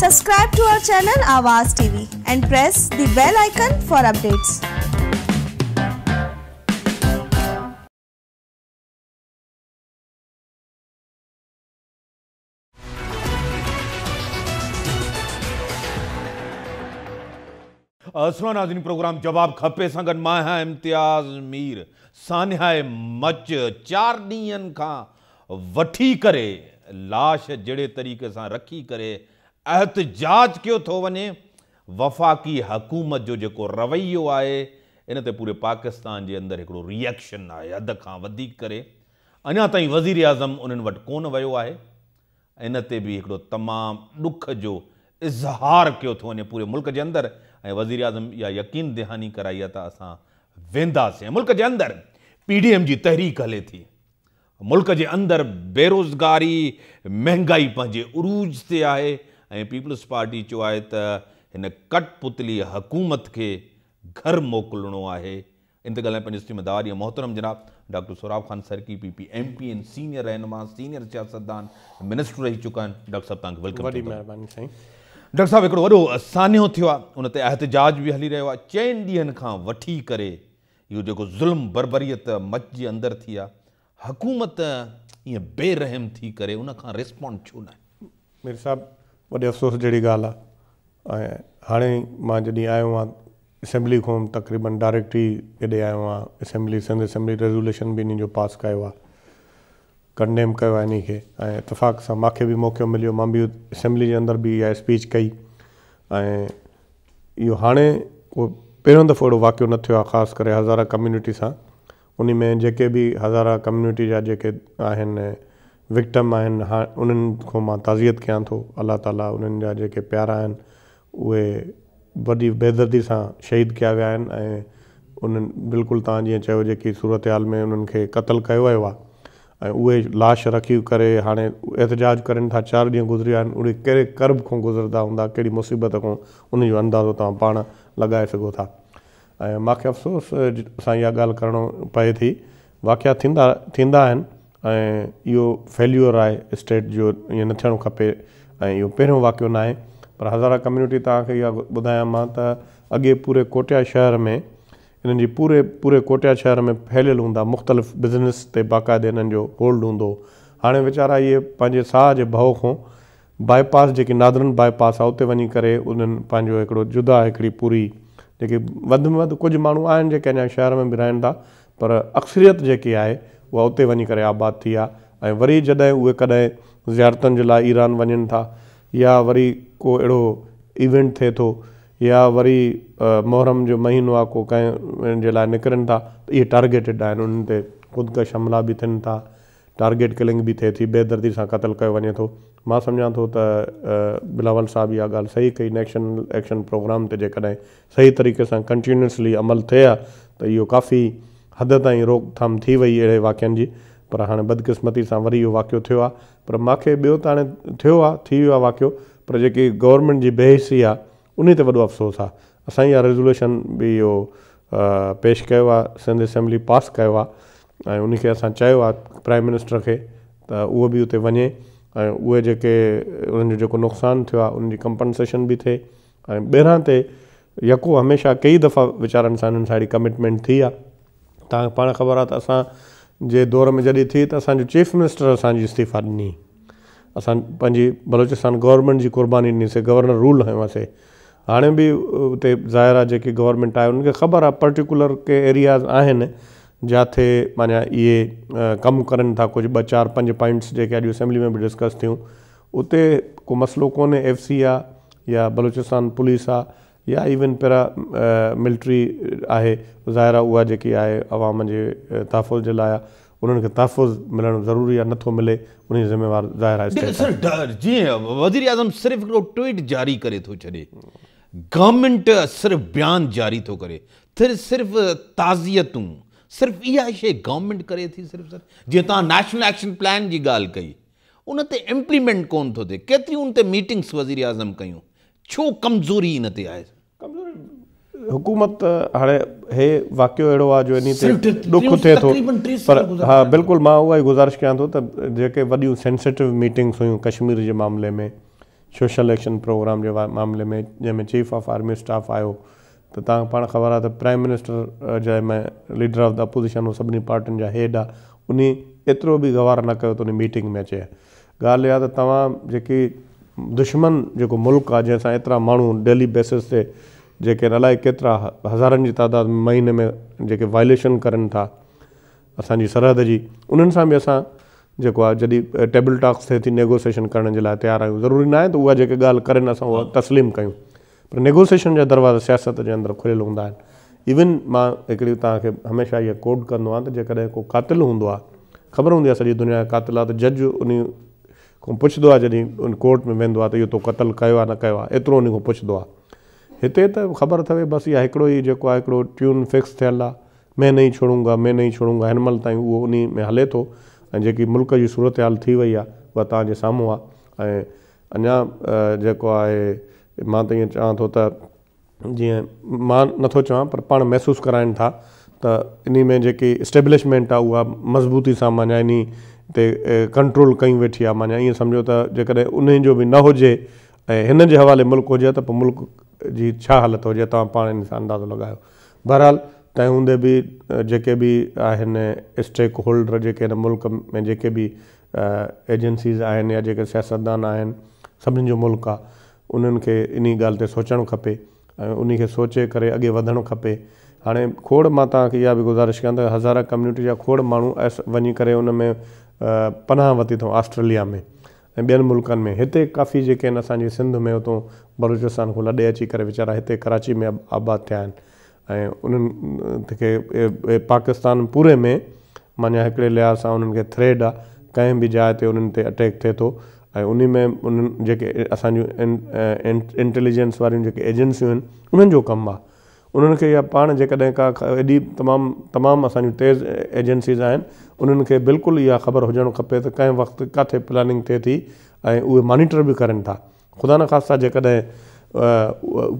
Subscribe to our channel Avaz TV and press the bell icon for updates. सुनो नाजिन programme जवाब खपे संगन मां है इम्तियाज़ मीर सान्हा मच चार ॾींहंनि खां वठी करे लाश जहिड़े तरीक़े सां रखी करे एहतजाज कयो थो वञे वफ़ाक़ी हकूमत जो जेको रवैयो है इन पूरे पाकिस्तान के अंदर हिकिड़ो रिएक्शन है हद का वधीक करे अञा ताईं वज़ीर आज़म उन्हनि वटि कोन वियो आहे इन ते बि हिकिड़ो जो इज़हार किया थो वञे पूरे मुल्क के अंदर ए वज़ीर अजम इहा यकीन दहानी कराई है अस असां मुल्क के अंदर पीडीएम की तहरीक हल थी मुल्क के अंदर बेरोज़गारी महंगाई पंहिंजे उरूज से है ऐं पीपल्स पार्टी चो है त कठपुतली हुकूमत के घर मोकिलिणो है इन ते ॻाल्हाए पंहिंजे मोहतरम जनाब डॉक्टर सोराब ख़ान सरकी P P M P N senior रहनुमा सीनियर सियासतदान मिनिस्टर रही चुका डॉक्टर साहिबु वेलकम डॉक्टर साहब एक वो सानियो थियो आहे उन एहतजाज बि हली रो आहे चइनि ॾींहंनि खां वठी ज़ुल्म बरबरीत मच जे अंदरि थी हुकूमत ईअं बेरहम थी करे उनखां रिस्पॉन्ड छो न आहे मेर वॾे अफ़सोस जहिड़ी ॻाल्हि आहे ऐं हाणे मां जॾहिं आयो आहियां असेंबली खां तक़रीबन डायरेक्ट ई हेॾे आयो आहियां असेंबली सिंध असेंबली रेज़ोल्यूशन बि इन जो पास कयो आहे कंडेम कयो आहे इन खे ऐं इतफ़ाक़ सां मूंखे बि मौक़ो मिलियो मां बि असेंबली जे अंदरि बि इहा स्पीच कई ऐं इहो हाणे उहो पहिरियों दफ़ो अहिड़ो वाक़ियो न थियो आहे ख़ासि करे हज़ारा कम्यूनिटी सां उन में जेके बि हज़ारा कम्यूनिटी जा जेके आहिनि विक्टम आहिनि हा उन्हनि खां मां ताज़ियत कयां थो अलाह ताला उन्हनि जा जेके प्यारा आहिनि उहे वॾी बेदर्दी सां शहीद कया विया आहिनि ऐं उन्हनि बिल्कुलु तव्हां जीअं चयो जेकी सूरत हाल में उन्हनि खे क़तलु कयो वियो आहे ऐं उहे लाश रखी करे हाणे एतिजाज करनि था चारि ॾींहं गुज़रिया आहिनि उहे कहिड़े कर्ब खां गुज़रंदा हूंदा कहिड़ी मुसीबत खां उनजो अंदाज़ो तव्हां पाण लॻाए सघो था ऐं मूंखे अफ़सोस सां इहा ॻाल्हि करिणो पए थी वाक़िया थींदा थींदा आहिनि ऐं इहो फेल्यूअर आहे स्टेट जो ईअं न थियणु खपे ऐं इहो पहिरियों वाक़ियो न आहे पर हज़ारा कम्यूनिटी तव्हांखे इहा ॿुधायां मां त अॻे पूरे कोटिया शहर में इन्हनि जी पूरे पूरे कोटिया शहर में फैलियल हूंदा मुख़्तलिफ़ बिज़नेस ते बाक़ाइदे इन्हनि जो होल्ड हूंदो हाणे वेचारा इहे पंहिंजे साह जे भउ खां बाईपास जेकी नादरन बाईपास आहे उते वञी करे उन्हनि पंहिंजो हिकिड़ो जुदा हिकिड़ी पूरी जेके वधि में वधि कुझु माण्हू आहिनि जेके अञा शहर में बि रहनि था पर अक्सरियत जेकी आहे उहा उते वञी करे आबाद थी आहे ऐं वरी जॾहिं उहे कॾहिं ज़ारतनि जे लाइ ईरान वञनि था या वरी को अहिड़ो इवेंट थिए थो या वरी मोहर्रम जो महीनो आहे को कंहिं जे लाइ निकिरनि था त इहे टारगेटिड आहिनि उन्हनि ते ख़ुदिकश हमला बि थियनि था टारगेट किलिंग बि थिए थी बेदर्दी सां क़तलु कयो वञे थो मां सम्झा थो त बिलावल साहिबु इहा ॻाल्हि सही कई नेशनल एक्शन प्रोग्राम ते जेकॾहिं सही तरीक़े सां कंटिन्यूअसली अमल थिए आहे त इहो काफ़ी हद ताईं रोकथाम थी वई अहिड़े वाक्यनि जी पर हाणे बदकिस्मती सां वरी इहो वाक़ियो थियो आहे पर मूंखे ॿियो त हाणे थियो आहे थी वियो आहे वाकियो पर जेकी गवर्नमेंट जी बेहसी आहे उन ते वॾो अफ़सोसु आहे असां इहा रेज़ुल्यूशन बि इहो पेश कयो आहे सिंध असेंबली पास कयो आहे ऐं उनखे असां चयो आहे प्राइम मिनिस्टर खे त उहो बि उते वञे ऐं उहे जेके उन्हनि जो जेको नुक़सानु थियो आहे उनजी कंपनसेशन बि थिए ऐं ते यको हमेशह कई दफ़ा वीचारनि सां कमिटमेंट थी आहे तव्हांखे पाण ख़बर आहे त असां जे दौर में जॾहिं थी त असांजो चीफ मिनिस्टर असांजी इस्तीफ़ा ॾिनी असां पंहिंजी बलोचिस्तान गवर्नमेंट जी क़ुर्बानी ॾिनीसीं गवर्नर रूल हयोसीं हाणे बि उते ज़ाहिर आहे जेकी गवर्नमेंट आहे उनखे ख़बर आहे पर्टिकुलर के एरियाज़ आहिनि जिते माना इहे कमु करनि था कुझु ॿ चारि पंज पॉइंट्स जेके अॼु असेंबली में बि डिस्कस थियूं उते को मसइलो कोन्हे एफ सी आहे या बलोचिस्तान पुलिस आहे या इवन पैरा मिलिट्री आहे ज़ाहिर आहे उहा जेकी आहे आवाम जे तहफ़ुज़ जे लाइ उन्हनि खे तहफ़ुज़ मिलणु ज़रूरी आहे नथो मिले उन ज़िमेवार ज़ाहिर आहे जीअं वज़ीर आज़म सिर्फ़ु हिकिड़ो ट्वीट जारी करे थो छॾे गवर्नमेंट सिर्फ़ु बयान जारी थो करे फिर सिर्फ़ु ताज़ियतूं सिर्फ़ु इहा शइ गवर्नमेंट करे थी सिर्फ़ु सिर्फ़ु जीअं तव्हां नेशनल एक्शन प्लान जी ॻाल्हि कई उन ते इम्प्लीमेंट कोन थो थिए केतिरियूं उन ते मीटिंग्स वज़ीर आज़म कयूं छो कमज़ोरी इन ते आहे हुकूमत हाणे हे वाकियो अहिड़ो आहे जो इन ते ॾुखु थिए थो पर हा बिल्कुलु मां उहा ई गुज़ारिश कयां थो त जेके वॾियूं सेंसिटिव मीटिंग्स हुयूं कश्मीर जे मामले में सोशल एक्शन प्रोग्राम जे मामले में जंहिंमें चीफ ऑफ आर्मी स्टाफ आयो त तव्हां पाण ख़बर आहे त प्राइम मिनिस्टर जंहिंमें लीडर ऑफ द अपोज़िशन हो सभिनी पार्टियुनि जा हेड आहे उन एतिरो बि गवार न कयो त उन मीटिंग में अचे ॻाल्हि इहा त तव्हां जेकी दुश्मन जेको मुल्क आहे जंहिंसां एतिरा माण्हू डेली बेसिस ते जेके आहिनि अलाए केतिरा हज़ारनि जी तइदाद में महीने में जेके वायलेशन करनि था असांजी सरहद जी उन्हनि सां बि असां जेको आहे जॾहिं टेबल टॉक्स थिए थी नेगोसिएशन करण जे लाइ तयारु आहियूं ज़रूरी न आहे त उहा जेके ॻाल्हि करनि असां उहा तस्लीम कयूं पर नेगोसिएशन जा दरवाज़ा सियासत जे अंदरि खुलियल हूंदा आहिनि इविन मां हिकिड़ी तव्हांखे हमेशह कोड कंदो आहियां त जेकॾहिं को कातिल हूंदो आहे ख़बर हूंदी आहे दुनिया कातिल आहे त जज उन खां पुछंदो आहे जॾहिं उन कोर्ट में वेंदो आहे त इहो तूं क़तलु कयो आहे न कयो आहे एतिरो उन खां पुछंदो आहे हिते त ख़बर अथव बसि इहा हिकिड़ो ई जेको आहे हिकिड़ो ट्यून फिक्स थियलु आहे में नई छोड़ूं मे नई छोड़ूं हिन महिल ताईं उहो उन में हले थो ऐं जेकी मुल्क जी सूरत हाल थी वई आहे उहा तव्हांजे साम्हूं आहे ऐं अञा जेको आहे मां त ईअं चवां थो त जीअं मां नथो चवां पर पाण महसूसु कराइनि था त इन में जेकी इस्टेब्लिशमेंट आहे उहा मज़बूती सां माना इन ते कंट्रोल कई वेठी आहे माना ईअं सम्झो त जेकॾहिं उन जो बि न हुजे ऐं हिन जे हवाले मुल्क़ हुजे त पोइ मुल्क़ जी छा हालति हुजे तव्हां पाण हिन सां अंदाज़ो लॻायो बहरहाल तंहिं हूंदे बि जेके बि आहिनि स्टेक होल्डर जेके हिन मुल्क में जेके बि एजेंसीज़ आहिनि या जेके सियासतदान आहिनि सभिनी जो मुल्क आहे उन्हनि खे इन ॻाल्हि ते सोचणु खपे ऐं उन खे सोचे करे अॻे वधणु खपे हाणे खोड़ मां तव्हांखे इहा बि गुज़ारिश कयां त हज़ार कम्यूनिटी जा खोड़ माण्हू अस वञी करे उन में पनाह वरिती अथऊं ऑस्ट्रेलिया में ऐं ॿियनि मुल्कनि में हिते काफ़ी जेके आहिनि असांजे सिंध में उतां बलूचिस्तान खां लॾे अची करे वीचारा हिते कराची में आबाद थिया आहिनि ऐं उन्हनि खे पाकिस्तान पूरे में माना हिकिड़े लिहाज़ सां उन्हनि खे थ्रेड आहे कंहिं बि जाइ ते उन्हनि ते अटैक थिए थो ऐं उन में उन्हनि जेके असांजूं इंटेलिजेंस वारियूं जेके एजेंसियूं आहिनि उन्हनि जो कमु आहे उन्हनि खे इहा पाण जेकॾहिं का एॾी तमामु तमामु असांजूं तेज़ एजेंसीज़ आहिनि उन्हनि खे बिल्कुलु इहा ख़बर हुजणु खपे त कंहिं वक़्तु किथे प्लानिंग थिए थी ऐं उहे मॉनिटर बि करनि था ख़ुदा न ख़ासि सां जेकॾहिं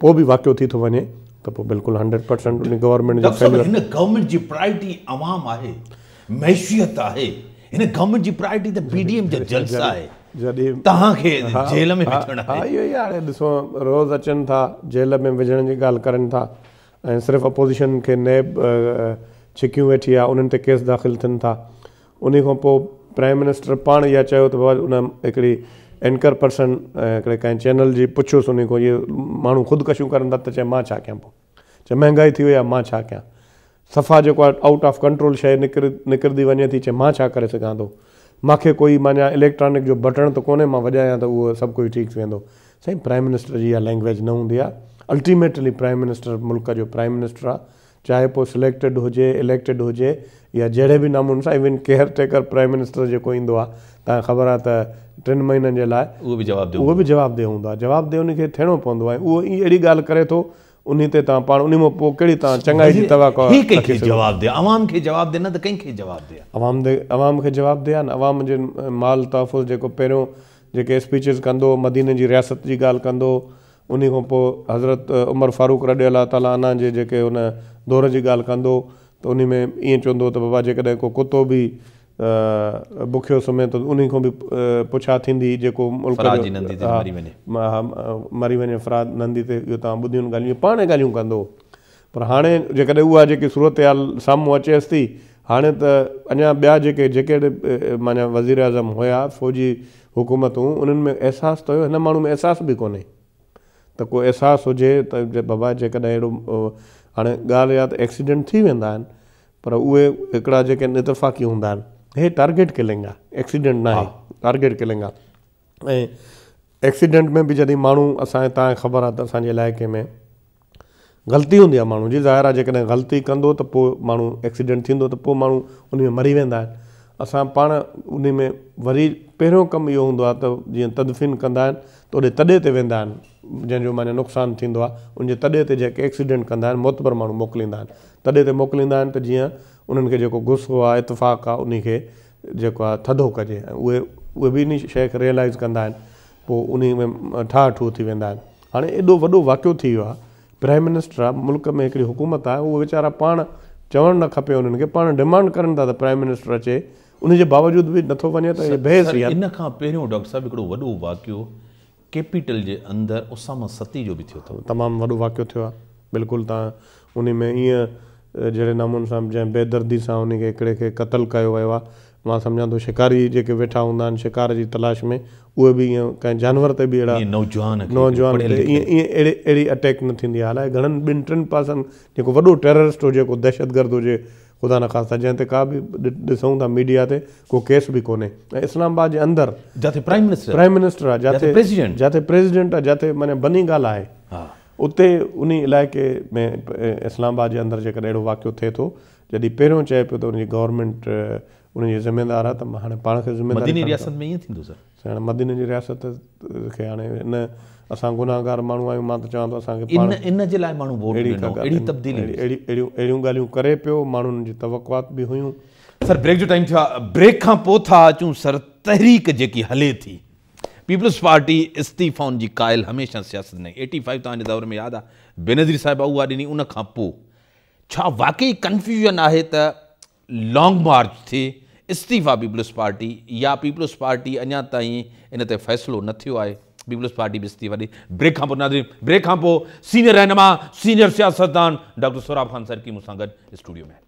पोइ बि वाक़ियो थी थो वञे त पोइ बिल्कुलु हंड्रेड परसेंट उन गवर्नमेंट जी प्रायोरिटी प्रायरिटी आहे मैशियत आहे आहे हिन गवर्नमेंट जी प्रायोरिटी त ॾिसो रोज़ अचनि था जेल में विझण जी ॻाल्हि करनि था ऐं सिर्फ़ु अपोज़िशन खे नेब छिकियूं वेठी आहे उन्हनि ते केस दाख़िल थियनि था उन खां पोइ प्राइम मिनिस्टर पाण इहा चयो त उन हिकिड़ी एंकर पर्सन हिकिड़े कंहिं चैनल जी पुछियोसि उन खां इहे माण्हू ख़ुदिकशियूं कनि था त चए मां छा कयां पोइ चए महांगाई थी वई आहे मां छा कयां सफ़ा जेको आहे आउट ऑफ कंट्रोल शइ निकिर निकिरंदी वञे थी चए मां छा करे सघां थो मूंखे कोई माना इलेक्ट्रॉनिक जो बटण त कोन्हे मां वॼायां त उहो सभु कोई ठीकु थी वेंदो साईं प्राइम मिनिस्टर जी इहा लैंग्वेज न हूंदी आहे अल्टीमेटली प्राइम मिनिस्टर मुल्क़ जो प्राइम मिनिस्टर आहे चाहे पोइ सिलेक्टेड हुजे इलेक्टेड हुजे या जहिड़े बि नमूने सां even caretaker prime minister जेको ईंदो आहे तव्हांखे ख़बर आहे त टिनि महीननि जे लाइ उहो बि जवाबु उहो बि जवाबदेह हूंदो आहे जवाबदेह उनखे थियणो पवंदो आहे उहो ई अहिड़ी ॻाल्हि करे थो उन ते तव्हां पाण उन मां पोइ कहिड़ी तव्हां चङाई जी तव्हां कयो जवाबु दे आहे न अवाम जे माल तहफ़ जेको पहिरियों जेके स्पीचिस कंदो मदीननि जी रियासत जी ॻाल्हि कंदो उन खां पोइ हज़रत उमर फारूक रडे अला ताला जेके हुन दौर जी ॻाल्हि कंदो त उन में ईअं चवंदो त बाबा जेकॾहिं को कुतो बि बुखियो सुम्हे त उन खां बि पुछा थींदी जेको मुल्क मरी वञे फराद नंदी ते इहो तव्हां ॿुधियुनि पाणे ॻाल्हियूं कंदो पर हाणे जेकॾहिं उहा जेकी सूरत हाल साम्हूं अचेसि थी हाणे त अञा ॿिया जेके जेके बि वज़ीर वज़ीराज़म हुया फ़ौजी हुकूमतूं उन्हनि में अहसासु त हुयो हिन माण्हू में अहसासु बि कोन्हे त को अहसासु हुजे त बाबा जेकॾहिं अहिड़ो हाणे ॻाल्हि आहे त एक्सीडेंट थी वेंदा आहिनि पर उहे हिकिड़ा जेके आहिनि इतिफ़ाक़ी हूंदा आहिनि हे टारगेट किलिंग आहे एक्सीडेंट न आहे टारगेट किलिंग आहे ऐं एक्सीडेंट में बि जॾहिं माण्हू असांजे तव्हांखे ख़बर आहे त असांजे इलाइक़े में ग़लती हूंदी आहे माण्हू जी ज़ाहिर आहे जेकॾहिं ग़लती कंदो त पोइ माण्हू एक्सीडेंट थींदो त पोइ माण्हू उन में मरी वेंदा आहिनि असां पाण उन में वरी पहिरियों कमु इहो हूंदो आहे त जीअं तदफीन कंदा आहिनि त ओॾे तॾे ते वेंदा आहिनि जंहिंजो माना नुक़सानु थींदो आहे उनजे तॾहिं ते जेके एक्सीडेंट कंदा आहिनि मोतबर माण्हू मोकिलींदा आहिनि तॾहिं ते मोकिलींदा आहिनि त जीअं उन्हनि खे जेको गुस्सो आहे इतफ़ाक़ु आहे खे जेको आहे थधो कजे ऐं उहे उहे बि इन शइ खे रियलाइज़ कंदा आहिनि पोइ उन में ठाह ठू थी वेंदा आहिनि हाणे एॾो वॾो वाक़ियो थी वियो आहे प्राइम मिनिस्टर आहे मुल्क में हिकिड़ी हुकूमत आहे उहो वीचारा पाण चवणु न खपे उन्हनि खे पाण डिमांड कनि था त प्राइम मिनिस्टर अचे उनजे बावजूदि बि नथो वञे त बेज़ इन खां पहिरियों डॉक्टर साहिबु हिकिड़ो वॾो वाक़ियो कैपिटल जे अंदरि उसामा सती जो बि थियो अथव तमामु वॾो वाक़ियो थियो आहे बिल्कुलु तव्हां उनमें ईअं जहिड़े नमूने सां जंहिं बेदर्दी सां उनखे हिकिड़े खे क़तलु कयो वियो आहे मां थो शिकारी जेके वेठा हूंदा आहिनि शिकार जी तलाश में उहे बि ईअं कंहिं जानवर ते बि अहिड़ा ईअं ईअं अहिड़े अहिड़ी अटैक न थींदी आहे अलाए घणनि ॿिनि टिनि पासनि जेको वॾो दहशतगर्द हुजे ख़ुदा न ख़ासा जंहिं ते का बि ॾिसूं था मीडिया ते को केस बि कोन्हे ऐं इस्लामाबाद जे अंदरि जिते प्राइम मिनिस्टर प्राइम मिनिस्टर आहे जिते प्रेसिडेंट जिते प्रेसिडेंट आहे जिते माना बनी ॻाल्हि आहे उते उन इलाइक़े में इस्लामाबाद जे अंदरि जेकॾहिं अहिड़ो वाक़ियो थिए थो जॾहिं पहिरियों चए पियो त उनजी गवर्नमेंट उन्हनि जी ज़िमेदार आहे त हाणे पाण खे मदीन जी रियासत खे हाणे इन असां गुनाहगार माण्हू आहियूं मां त चवां थो असांखे अहिड़ियूं ॻाल्हियूं करे पियो माण्हुनि जी तवकात बि हुयूं सर ब्रेक जो टाइम थियो आहे ब्रेक खां पोइ था अचूं सर तहरीक जेकी हले थी पीपल्स पार्टी इस्तीफ़ाउनि जी क़ाइल हमेशह सियासत में एटी फाइव तव्हांजे दौर में यादि आहे बेनज़री साहिबा उहा ॾिनी उन खां पोइ छा वाक़ई कंफ्यूजन आहे त लॉन्ग मार्च थिए इस्तीफ़ा पीपल्स पार्टी या पीपल्स पार्टी अजा ताईं इन फैसलो न थो है पीपल्स पार्टी भी इस्तीफ़ा दी ब्रेक का पोइ ब्रेक का सीनियर रहनुमा सीनियर सियासतदान डॉक्टर सोराब ख़ान सरकी मुसा गुड स्टूडियो में